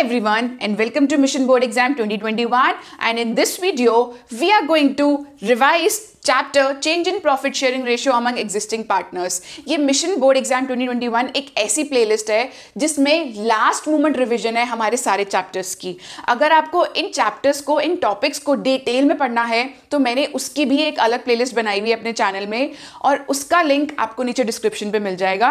everyone and welcome to Mission Board Exam 2021 and in this video we are going to revise chapter change in profit sharing ratio among existing partners ये mission board exam 2021 एक ऐसी playlist है जिसमें last moment revision है हमारे सारे chapters की अगर आपको इन चैप्टर्स को इन टॉपिक्स को डिटेल में पढ़ना है तो मैंने उसकी भी एक अलग प्ले बनाई हुई है अपने चैनल में और उसका लिंक आपको नीचे डिस्क्रिप्शन पर मिल जाएगा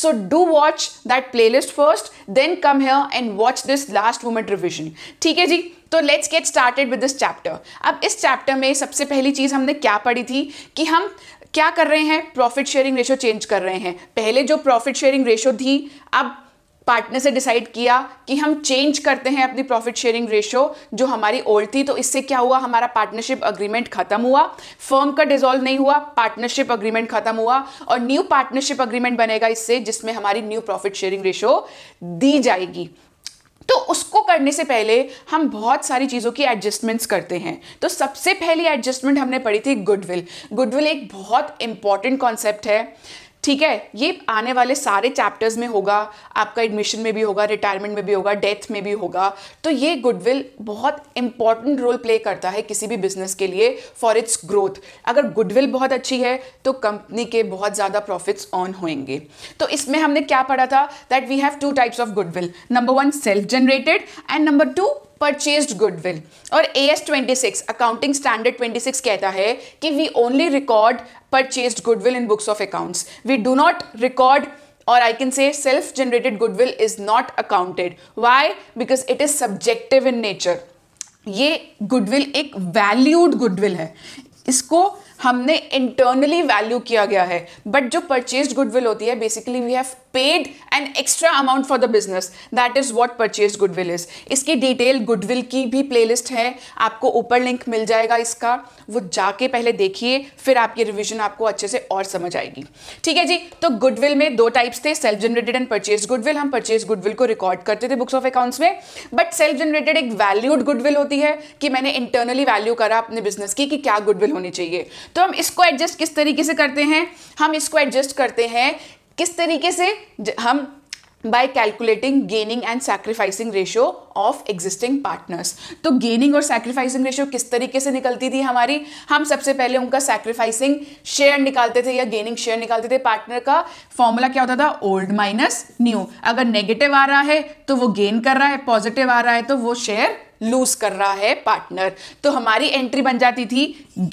so do watch that list first then come here and watch this last moment revision ठीक है जी तो let's get started with this chapter अब इस चैप्टर में सबसे पहली चीज़ हमने क्या पढ़ी थी कि हम क्या कर रहे हैं प्रॉफिट शेयरिंग रेशो चेंज कर रहे हैं पहले जो प्रॉफिट शेयरिंग रेशो थी अब पार्टनर से डिसाइड किया कि हम चेंज करते हैं अपनी प्रॉफिट शेयरिंग रेशो जो हमारी ओल्ड थी तो इससे क्या हुआ हमारा पार्टनरशिप अग्रीमेंट खत्म हुआ फर्म का डिजोल्व नहीं हुआ पार्टनरशिप अग्रीमेंट खत्म हुआ और न्यू पार्टनरशिप अग्रीमेंट बनेगा इससे जिसमें हमारी न्यू प्रॉफिट शेयरिंग रेशो दी जाएगी तो उसको करने से पहले हम बहुत सारी चीज़ों की एडजस्टमेंट्स करते हैं तो सबसे पहली एडजस्टमेंट हमने पढ़ी थी गुडविल गुडविल एक बहुत इंपॉर्टेंट कॉन्सेप्ट है ठीक है ये आने वाले सारे चैप्टर्स में होगा आपका एडमिशन में भी होगा रिटायरमेंट में भी होगा डेथ में भी होगा तो ये गुडविल बहुत इंपॉर्टेंट रोल प्ले करता है किसी भी बिजनेस के लिए फॉर इट्स ग्रोथ अगर गुडविल बहुत अच्छी है तो कंपनी के बहुत ज़्यादा प्रॉफिट्स ऑन होंगे तो इसमें हमने क्या पढ़ा था that we have two types of goodwill number one self generated and number two purchased goodwill और A S twenty six accounting standard twenty six कहता है कि we only record purchased goodwill in books of accounts we do not record और I can say self generated goodwill is not accounted why because it is subjective in nature ये goodwill एक valued goodwill है इसको हमने internally value किया गया है but जो परचेज गुडविल होती है basically we have paid an extra amount for the business that is what purchase goodwill is इसकी डिटेल गुडविल की भी प्लेलिस्ट है आपको ऊपर लिंक मिल जाएगा इसका वो जाके पहले देखिए फिर आपकी रिविजन आपको अच्छे से और समझ आएगी ठीक है जी तो गुडविल में दो टाइप्स थे self generated and purchase goodwill हम परचेज गुडविल को रिकॉर्ड करते थे बुक्स ऑफ अकाउंट्स में बट सेल्फ जनरेटेड एक वैल्यूड गुडविल होती है कि मैंने इंटरनली वैल्यू करा अपने बिजनेस की कि क्या गुडविल होनी चाहिए तो हम इसको एडजस्ट किस तरीके से करते हैं हम इसको एडजस्ट करते हैं किस तरीके से हम by calculating gaining and sacrificing ratio of existing partners तो gaining और sacrificing ratio किस तरीके से निकलती थी हमारी हम सबसे पहले उनका sacrificing share निकालते थे या gaining share निकालते थे partner का फॉर्मूला क्या होता था old minus new अगर नेगेटिव आ रहा है तो वो गेन कर रहा है पॉजिटिव आ रहा है तो वो शेयर लूज कर रहा है पार्टनर तो हमारी एंट्री बन जाती थी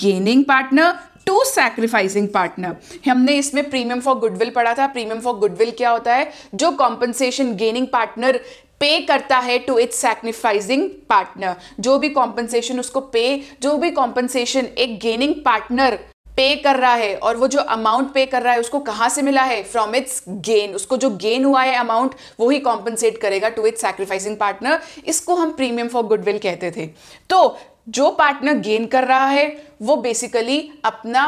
gaining partner to sacrificing partner हमने इसमें प्रीमियम फॉर गुडविल पढ़ा था प्रीमियम फॉर गुडविल क्या होता है जो कॉम्पनसेशन गेनिंग पार्टनर पे करता है टू इट्स सैक्रिफाइजिंग पार्टनर जो भी कॉम्पनसेशन उसको पे जो भी कॉम्पनसेशन एक गेनिंग पार्टनर पे कर रहा है और वो जो अमाउंट पे कर रहा है उसको कहाँ से मिला है फ्रॉम इट्स गेन उसको जो गेन हुआ है अमाउंट वो ही कॉम्पनसेट करेगा टू इट्स सेक्रीफाइसिंग पार्टनर इसको हम प्रीमियम फॉर गुडविल कहते थे तो जो पार्टनर गेन कर रहा है वो बेसिकली अपना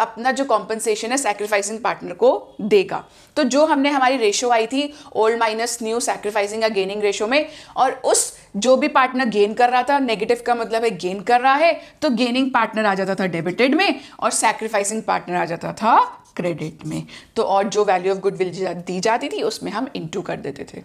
अपना जो कॉम्पनसेशन है सेक्रीफाइसिंग पार्टनर को देगा तो जो हमने हमारी रेशो आई थी ओल्ड माइनस न्यू सेक्रीफाइसिंग या गेनिंग रेशो में और उस जो भी पार्टनर गेन कर रहा था नेगेटिव का मतलब है गेन कर रहा है तो गेनिंग पार्टनर आ जाता था डेबिटेड में और सैक्रिफाइसिंग पार्टनर आ जाता था क्रेडिट में तो और जो वैल्यू ऑफ गुडविल दी जाती थी उसमें हम इंटू कर देते थे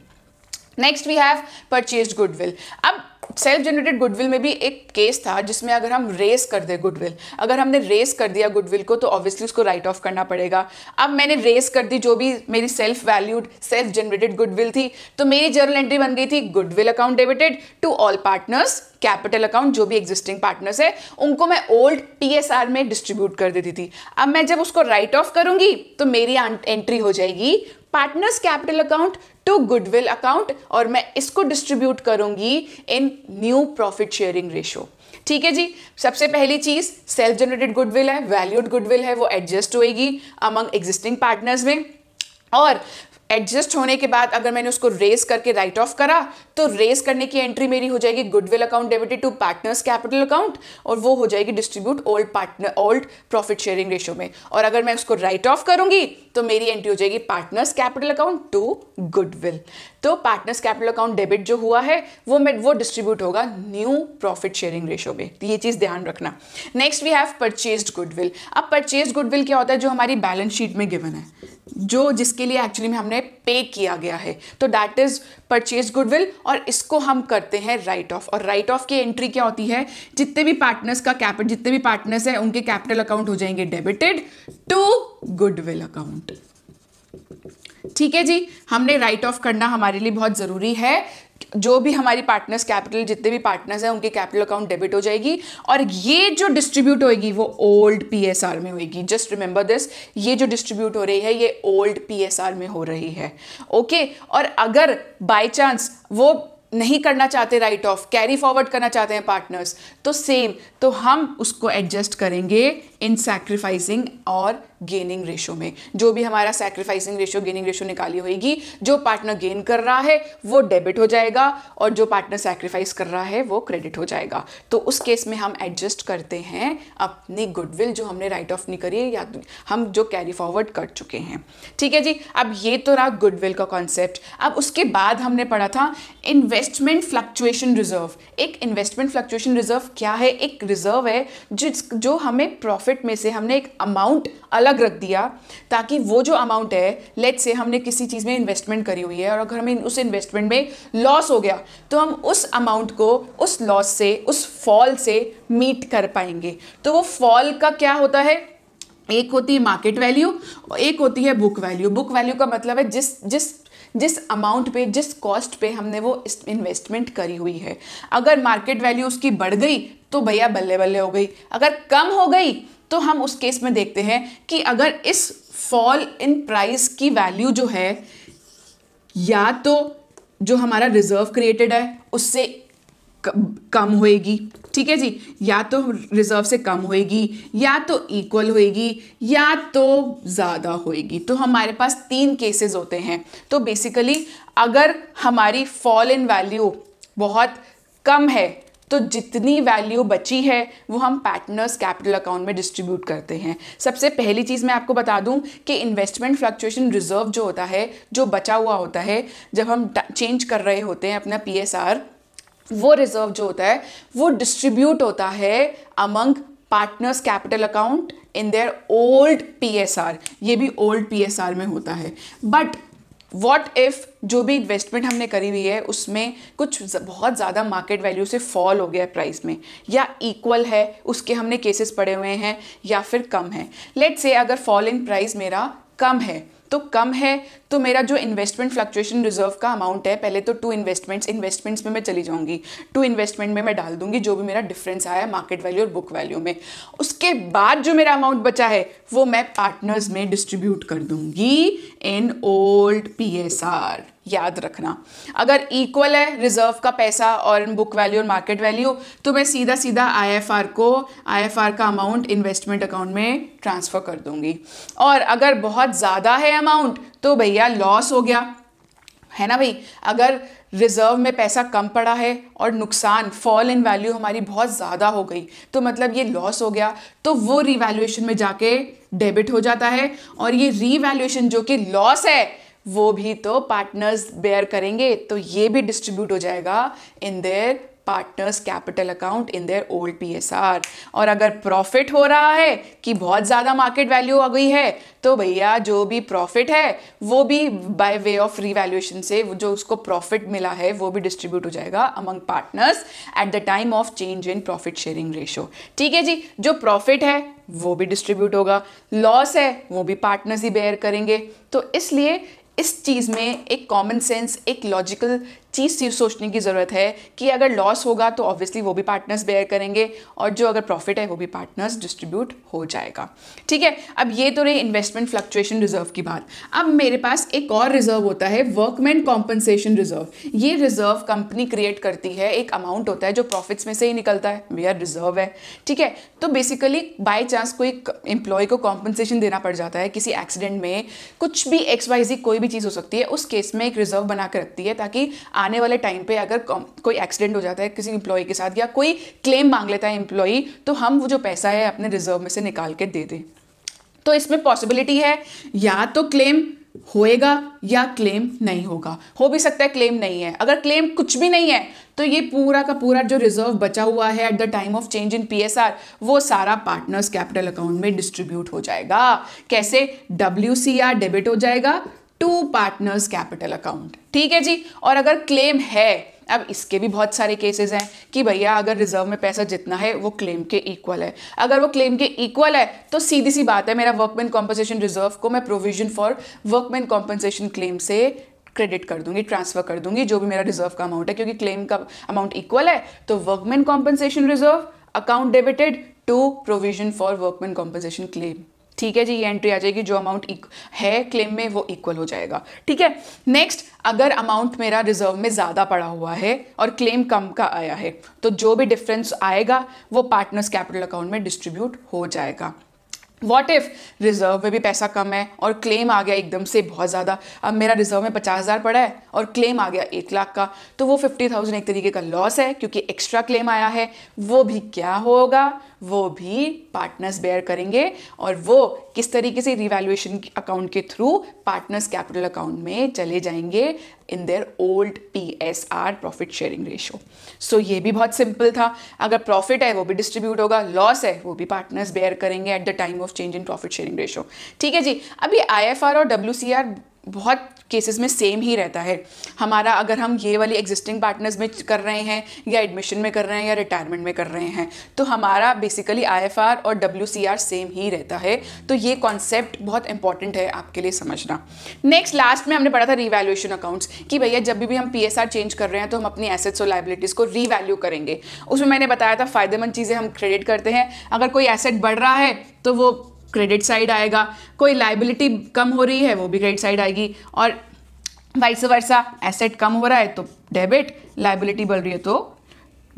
next we have purchase goodwill अब सेल्फ जनरेटेड गुडविल में भी एक केस था जिसमें अगर हम रेस कर दे गुडविल अगर हमने रेस कर दिया गुडविल को तो ऑब्वियसली उसको राइट ऑफ करना पड़ेगा अब मैंने रेस कर दी जो भी मेरी self valued self generated goodwill थी तो मेरी जर्नल एंट्री बन गई थी goodwill account debited to all partners capital account जो भी एग्जिस्टिंग पार्टनर्स है उनको मैं ओल्ड पी में डिस्ट्रीब्यूट कर देती थी अब मैं जब उसको राइट ऑफ करूंगी तो मेरी एंट्री हो जाएगी partners capital account to goodwill account और मैं इसको डिस्ट्रीब्यूट करूंगी in new profit sharing ratio ठीक है जी सबसे पहली चीज सेल्फ जनरेटेड गुडविल है वैल्यूड गुडविल है वो एडजस्ट होएगी अमंग एग्जिस्टिंग पार्टनर्स में और एडजस्ट होने के बाद अगर मैंने उसको रेस करके राइट ऑफ करा तो रेस करने की एंट्री मेरी हो जाएगी goodwill account debited to partners capital account और वो हो जाएगी distribute old partner old profit sharing ratio में और अगर मैं उसको राइट ऑफ करूंगी तो मेरी एंट्री हो जाएगी partners capital account to goodwill तो पार्टनर्स कैपिटल अकाउंट डेबिट जो हुआ है वो में वो डिस्ट्रीब्यूट होगा न्यू प्रॉफिट शेयरिंग रेशो में तो ये चीज़ ध्यान रखना next we have purchase goodwill अब परचेज गुडविल क्या होता है जो हमारी बैलेंस शीट में गिवन है जो जिसके लिए एक्चुअली में हमने पे किया गया है तो दैट इज़ परचेज गुडविल और इसको हम करते हैं राइट ऑफ और राइट ऑफ की एंट्री क्या होती है जितने भी पार्टनर्स का कैपिटल जितने भी पार्टनर्स हैं उनके कैपिटल अकाउंट हो जाएंगे डेबिटेड टू गुडविल अकाउंट ठीक है जी हमने राइट ऑफ करना हमारे लिए बहुत ज़रूरी है जो भी हमारी पार्टनर्स कैपिटल जितने भी पार्टनर्स हैं उनकी कैपिटल अकाउंट डेबिट हो जाएगी और ये जो डिस्ट्रीब्यूट होएगी वो ओल्ड पीएसआर में होएगी जस्ट रिमेंबर दिस ये जो डिस्ट्रीब्यूट हो रही है ये ओल्ड पीएसआर में हो रही है ओके okay? और अगर बाय चांस वो नहीं करना चाहते राइट ऑफ कैरी फॉरवर्ड करना चाहते हैं पार्टनर्स तो सेम तो हम उसको एडजस्ट करेंगे इन सैक्रिफाइसिंग और गेनिंग रेशो में जो भी हमारा सैक्रिफाइसिंग रेशो गेनिंग रेशो निकाली होगी जो पार्टनर गेन कर रहा है वो डेबिट हो जाएगा और जो पार्टनर सैक्रिफाइस कर रहा है वो क्रेडिट हो जाएगा तो उस केस में हम एडजस्ट करते हैं अपनी गुडविल जो हमने राइट ऑफ नहीं करी या हम जो कैरी फॉरवर्ड कर चुके हैं ठीक है जी अब ये तो रहा गुडविल का कॉन्सेप्ट अब उसके बाद हमने पढ़ा था इन्वेस्ट इन्वेस्टमेंट फ्लक्चुएशन रिजर्व एक इन्वेस्टमेंट फ्लक्चुएशन रिजर्व क्या है एक रिजर्व है जिस जो हमें प्रॉफिट में से हमने एक अमाउंट अलग रख दिया ताकि वो जो अमाउंट है लेट से हमने किसी चीज़ में इन्वेस्टमेंट करी हुई है और अगर हमें उस इन्वेस्टमेंट में लॉस हो गया तो हम उस अमाउंट को उस लॉस से उस फॉल से मीट कर पाएंगे तो वो फॉल का क्या होता है एक होती है मार्केट वैल्यू और एक होती है बुक वैल्यू बुक वैल्यू का मतलब है जिस जिस जिस अमाउंट पे जिस कॉस्ट पे हमने वो इन्वेस्टमेंट करी हुई है अगर मार्केट वैल्यू उसकी बढ़ गई तो भैया बल्ले बल्ले हो गई अगर कम हो गई तो हम उस केस में देखते हैं कि अगर इस फॉल इन प्राइस की वैल्यू जो है या तो जो हमारा रिजर्व क्रिएटेड है उससे कम होएगी ठीक है जी या तो रिज़र्व से कम होएगी या तो इक्वल होएगी या तो ज़्यादा होएगी तो हमारे पास तीन केसेस होते हैं तो बेसिकली अगर हमारी फॉल इन वैल्यू बहुत कम है तो जितनी वैल्यू बची है वो हम पार्टनर्स कैपिटल अकाउंट में डिस्ट्रीब्यूट करते हैं सबसे पहली चीज़ मैं आपको बता दूं कि इन्वेस्टमेंट फ्लक्चुएशन रिजर्व जो होता है जो बचा हुआ होता है जब हम चेंज कर रहे होते हैं अपना पी एस आर वो रिजर्व जो होता है वो डिस्ट्रीब्यूट होता है among partners capital account in their old PSR ये भी ओल्ड पीएसआर में होता है बट वॉट इफ़ जो भी इन्वेस्टमेंट हमने करी हुई है उसमें कुछ बहुत ज़्यादा मार्केट वैल्यू से फॉल हो गया है प्राइस में या इक्वल है उसके हमने केसेस पड़े हुए हैं या फिर कम है लेट से अगर फॉल इन प्राइस मेरा कम है तो कम है तो मेरा जो इन्वेस्टमेंट फ्लक्चुएशन रिजर्व का अमाउंट है पहले तो टू इन्वेस्टमेंट्स इन्वेस्टमेंट्स में मैं चली जाऊंगी टू इन्वेस्टमेंट में मैं डाल दूंगी जो भी मेरा डिफरेंस आया मार्केट वैल्यू और बुक वैल्यू में उसके बाद जो मेरा अमाउंट बचा है वो मैं पार्टनर्स में डिस्ट्रीब्यूट कर दूंगी in old P S R याद रखना अगर इक्वल है रिजर्व का पैसा और बुक वैल्यू और मार्केट वैल्यू तो मैं सीधा सीधा आईएफआर को आईएफआर का अमाउंट इन्वेस्टमेंट अकाउंट में ट्रांसफ़र कर दूंगी और अगर बहुत ज़्यादा है अमाउंट तो भैया लॉस हो गया है ना भाई अगर रिज़र्व में पैसा कम पड़ा है और नुकसान फॉल इन वैल्यू हमारी बहुत ज़्यादा हो गई तो मतलब ये लॉस हो गया तो वो रिवैल्यूएशन में जाके डेबिट हो जाता है और ये रिवैल्यूएशन जो कि लॉस है वो भी तो पार्टनर्स बेयर करेंगे तो ये भी डिस्ट्रीब्यूट हो जाएगा in their partners capital account in their old R और अगर प्रॉफिट हो रहा है कि बहुत ज़्यादा मार्केट वैल्यू आ गई है तो भैया जो भी प्रॉफिट है वो भी बाय वे ऑफ रिवैल्यूएशन से जो उसको प्रॉफिट मिला है वो भी डिस्ट्रीब्यूट हो जाएगा among partners at the time of change in profit sharing ratio ठीक है जी जो प्रॉफिट है वो भी डिस्ट्रीब्यूट होगा लॉस है वो भी पार्टनर्स ही बेयर करेंगे तो इसलिए इस चीज़ में एक कॉमन सेंस एक लॉजिकल चीज़ सोचने की ज़रूरत है कि अगर लॉस होगा तो ऑब्वियसली वो भी पार्टनर्स बेयर करेंगे और जो अगर प्रॉफिट है वो भी पार्टनर्स डिस्ट्रीब्यूट हो जाएगा ठीक है अब ये तो रही इन्वेस्टमेंट फ्लक्चुएशन रिजर्व की बात अब मेरे पास एक और रिजर्व होता है वर्कमैन कॉम्पनसेशन रिजर्व ये रिजर्व कंपनी क्रिएट करती है एक अमाउंट होता है जो प्रॉफिट्स में से ही निकलता है वे आर रिजर्व है ठीक है तो बेसिकली बाई चांस कोई एम्प्लॉय को कॉम्पनसेशन देना पड़ जाता है किसी एक्सीडेंट में कुछ भी एक्स वाई जी कोई भी चीज़ हो सकती है उस केस में एक रिजर्व बना कर रखती है ताकि आने वाले टाइम पे अगर कोई एक्सीडेंट हो जाता है किसी इंप्लॉई के साथ या कोई क्लेम मांग लेता है इंप्लॉई तो हम वो जो पैसा है अपने रिजर्व में से निकाल के दे दें तो इसमें पॉसिबिलिटी है या तो क्लेम होएगा या क्लेम नहीं होगा हो भी सकता है क्लेम नहीं है अगर क्लेम कुछ भी नहीं है तो ये पूरा का पूरा जो रिजर्व बचा हुआ है at the time of change in PSR वो सारा पार्टनर्स कैपिटल अकाउंट में डिस्ट्रीब्यूट हो जाएगा कैसे डब्ल्यू डेबिट हो जाएगा टू पार्टनर्स कैपिटल अकाउंट ठीक है जी और अगर क्लेम है अब इसके भी बहुत सारे केसेस हैं कि भैया अगर रिजर्व में पैसा जितना है वो क्लेम के इक्वल है अगर वो क्लेम के इक्वल है तो सीधी सी बात है मेरा वर्कमैन कॉम्पनसेशन रिजर्व को मैं provision for workman compensation claim से क्रेडिट कर दूंगी ट्रांसफर कर दूंगी जो भी मेरा रिजर्व का अमाउंट है क्योंकि क्लेम का अमाउंट इक्वल है तो workman compensation reserve account debited to provision for workman compensation claim ठीक है जी ये एंट्री आ जाएगी जो अमाउंट है क्लेम में वो इक्वल हो जाएगा ठीक है नेक्स्ट अगर अमाउंट मेरा रिजर्व में ज़्यादा पड़ा हुआ है और क्लेम कम का आया है तो जो भी डिफरेंस आएगा वो पार्टनर्स कैपिटल अकाउंट में डिस्ट्रीब्यूट हो जाएगा वॉट इफ़ रिजर्व में भी पैसा कम है और क्लेम आ गया एकदम से बहुत ज़्यादा अब मेरा रिजर्व में पचास हज़ार पड़ा है और क्लेम आ गया एक लाख का तो वो फिफ्टी थाउजेंड एक तरीके का लॉस है क्योंकि एक्स्ट्रा क्लेम आया है वो भी क्या होगा वो भी पार्टनर्स बेयर करेंगे और वो किस तरीके से रिवैल्यूएशन अकाउंट के थ्रू पार्टनर्स कैपिटल अकाउंट में चले जाएंगे in their old P S R profit sharing ratio so ये भी बहुत सिंपल था अगर प्रॉफिट है वो भी डिस्ट्रीब्यूट होगा लॉस है वो भी पार्टनर्स बेयर करेंगे at the time of change in profit sharing ratio ठीक है जी अभी आई एफ आर और डब्ल्यू सी आर बहुत केसेस में सेम ही रहता है हमारा अगर हम ये वाली एग्जिस्टिंग पार्टनर्स में कर रहे हैं या एडमिशन में कर रहे हैं या रिटायरमेंट में कर रहे हैं तो हमारा बेसिकली आईएफआर और डब्ल्यू सेम ही रहता है तो ये कॉन्सेप्ट बहुत इंपॉर्टेंट है आपके लिए समझना नेक्स्ट लास्ट में हमने पढ़ा था रिवैल्यूएशन अकाउंट्स कि भैया जब भी हम पी चेंज कर रहे हैं तो हम अपनी एसेट्स और लाइबिलिटीज़ को रीवैल्यू करेंगे उसमें मैंने बताया था फ़ायदेमंद चीज़ें हम क्रेडिट करते हैं अगर कोई एसेट बढ़ रहा है तो वो क्रेडिट साइड आएगा कोई लाइबिलिटी कम हो रही है वो भी क्रेडिट साइड आएगी और वाइस वर्सा एसेट कम हो रहा है तो डेबिट लाइबिलिटी बढ़ रही है तो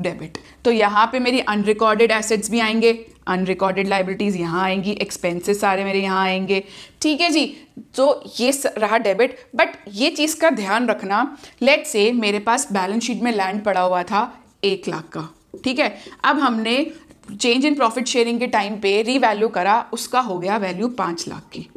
डेबिट तो यहाँ पे मेरी अनरिकॉर्डेड एसेट्स भी आएंगे अनरिकॉर्डेड लाइबिलिटीज़ यहाँ आएंगी एक्सपेंसेस सारे मेरे यहाँ आएंगे ठीक है जी तो ये रहा डेबिट बट ये चीज़ का ध्यान रखना लेट से मेरे पास बैलेंस शीट में लैंड पड़ा हुआ था एक लाख का ठीक है अब हमने चेंज इन प्रॉफिट शेयरिंग के टाइम पे रीवैल्यू करा उसका हो गया वैल्यू पाँच लाख की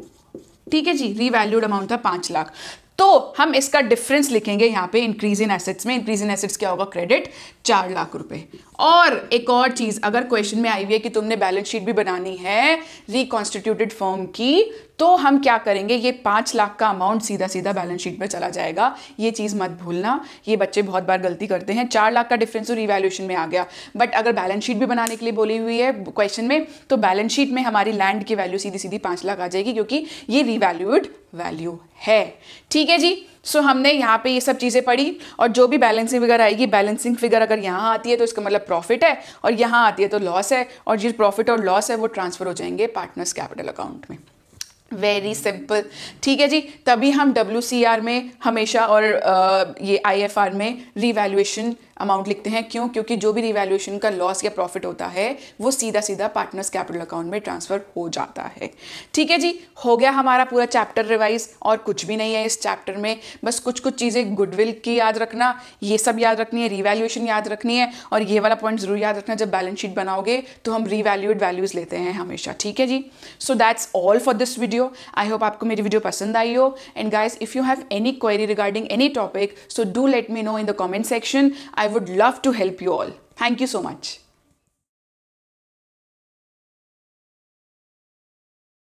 ठीक है जी रीवैल्यूड अमाउंट था पाँच लाख तो हम इसका डिफरेंस लिखेंगे यहाँ पे इंक्रीज इन एसेट्स में इंक्रीज इन एसेट्स क्या होगा क्रेडिट चार लाख रुपए और एक और चीज़ अगर क्वेश्चन में आई हुई है कि तुमने बैलेंस शीट भी बनानी है रिकॉन्स्टिट्यूटेड फॉर्म की तो हम क्या करेंगे ये पांच लाख का अमाउंट सीधा सीधा बैलेंस शीट में चला जाएगा ये चीज़ मत भूलना ये बच्चे बहुत बार गलती करते हैं चार लाख का डिफरेंस तो रिवैल्यूशन में आ गया बट अगर बैलेंस शीट भी बनाने के लिए बोली हुई है क्वेश्चन में तो बैलेंस शीट में हमारी लैंड की वैल्यू सीधी सीधी पांच लाख आ जाएगी क्योंकि ये रिवैल्यूड वैल्यू है ठीक है जी सो so, हमने यहाँ पे ये सब चीज़ें पढ़ी और जो भी बैलेंसिंग फिगर आएगी बैलेंसिंग फिगर अगर यहाँ आती है तो इसका मतलब प्रॉफिट है और यहाँ आती है तो लॉस है और जिस प्रॉफिट और लॉस है वो ट्रांसफ़र हो जाएंगे पार्टनर्स कैपिटल अकाउंट में वेरी सिंपल ठीक है जी तभी हम डब्ल्यू में हमेशा और ये आई में रीवैल्यूएशन अमाउंट लिखते हैं क्यों क्योंकि जो भी रिवैल्यूएशन का लॉस या प्रॉफिट होता है वो सीधा सीधा पार्टनर्स कैपिटल अकाउंट में ट्रांसफ़र हो जाता है ठीक है जी हो गया हमारा पूरा चैप्टर रिवाइज और कुछ भी नहीं है इस चैप्टर में बस कुछ कुछ चीज़ें गुडविल की याद रखना ये सब याद रखनी है रिवैल्यूएशन याद रखनी है और ये वाला पॉइंट ज़रूर याद रखना जब बैलेंस शीट बनाओगे तो हम रिवैल्यूड वैल्यूज़ लेते हैं हमेशा ठीक है जी so that's all for this video I hope आपको मेरी वीडियो पसंद आई हो and guys if you have any query regarding any topic so do let me know in the comment section I would love to help you all. Thank you so much.